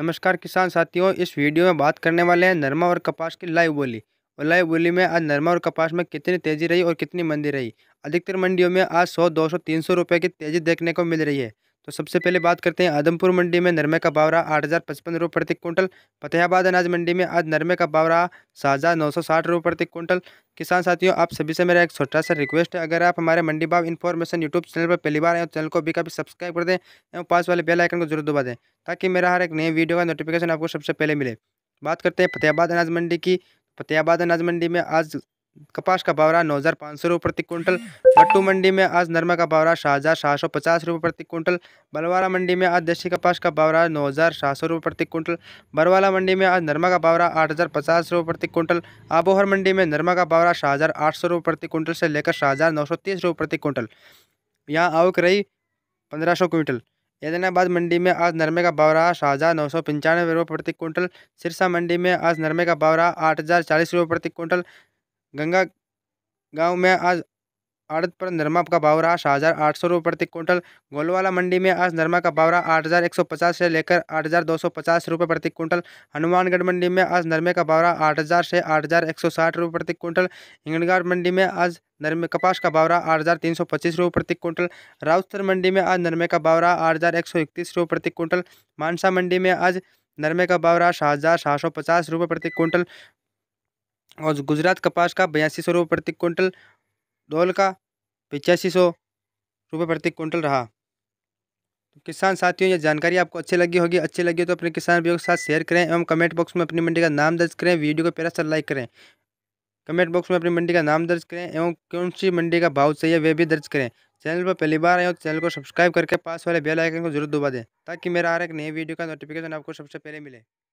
नमस्कार किसान साथियों इस वीडियो में बात करने वाले हैं नरमा और कपास की लाइव बोली और लाइव बोली में आज नरमा और कपास में कितनी तेज़ी रही और कितनी मंदी रही अधिकतर मंडियों में आज सौ दो सौ तीन सौ रुपये की तेज़ी देखने को मिल रही है तो सबसे पहले बात करते हैं आदमपुर मंडी में नरमे का बावरा आठ हज़ार पचपन रुपये प्रति क्विंटल फतेहाबाद अनाज मंडी में आज नरमे का बावरा रहा सात हज़ार नौ सौ साठ रुपये प्रति क्विंटल किसान साथियों आप सभी से मेरा एक छोटा सा रिक्वेस्ट है अगर आप हमारे मंडी भाव इन्फॉर्मेशन यूट्यूब चैनल पर पहली बार आए चैनल को भी काफी सब्सक्राइब कर दें एवं पास वाले बेल आइकन को जरूर दबा दें ताकि मेरा हर एक नए वीडियो का नोटिफिकेशन आपको सबसे पहले मिले बात करते हैं फतेहाबाद अनाज मंडी की फतेहाबाद अनाज मंडी में आज कपास का बावरा नौ हज़ार पाँच सौ रुपये प्रति क्विंटल पट्टू मंडी में आज नरमा का बावरा सात हज़ार सात सौ पचास रुपये प्रति क्विंटल बलवारा मंडी में आज देसी कपास का बावरा नौ हज़ार सात सौ रुपये प्रति क्विंटल बरवाला मंडी में आज नरमा का बावरा आठ हज़ार पचास रुपये प्रति क्विंटल आबोहर मंडी में नरमा का बावरा सात हज़ार आठ सौ रुपये प्रति क्विंटल से लेकर सात हज़ार नौ सौ तीस रुपये प्रति क्विंटल यहाँ आवक रही पंद्रह सौ क्विंटल ऐदनाबाद मंडी में आज नरमे का बावरा हजार नौ सौ पंचानवे रुपये प्रति क्विंटल सिरसा मंडी में आज नरमे का बावरा आठ हज़ार चालीस रुपये प्रति क्विंटल गंगा गांव में आज आड़त पर नरमा का भाव रहा सात हज़ार आठ सौ रुपये प्रति क्विंटल गोलवाला मंडी में आज नरमा का भाव रहा आठ हज़ार एक सौ पचास से लेकर आठ हज़ार दो सौ पचास रुपये प्रति क्विंटल हनुमानगढ़ मंडी में आज नरमे का भाव रहा आठ हज़ार से आठ हज़ार एक सौ साठ रुपये प्रति क्विंटल हिंगणगाड़ मंडी में आज नरमे कपास का भाव रहा आठ हज़ार तीन सौ पच्चीस रुपये प्रति क्विंटल राउतर मंडी में आज नरमे का भाव रहा आठ हज़ार एक सौ इकतीस रुपये प्रति क्विंटल मानसा मंडी में आज नरमे का भाव रहा सात हज़ार सात सौ पचास रुपये प्रति क्विंटल और गुजरात कपास का बयासी सौ रुपये प्रति क्विंटल डोल का पचासी सौ रुपये प्रति क्विंटल रहा तो किसान साथियों ये जानकारी आपको अच्छी लगी होगी अच्छी लगी तो अपने किसान भाइयों के साथ शेयर करें एवं कमेंट बॉक्स में अपनी मंडी का नाम दर्ज करें वीडियो को प्यारा सा लाइक करें कमेंट बॉक्स में अपनी मंडी का नाम दर्ज करें एवं कौन सी मंडी का भाव चाहिए वे भी दर्ज करें चैनल पर पहली बार आए तो चैनल को सब्सक्राइब करके पास वाले बेल आइकन को जरूर दबा दें ताकि मेरा हर एक नए वीडियो का नोटिफिकेशन आपको सबसे पहले मिले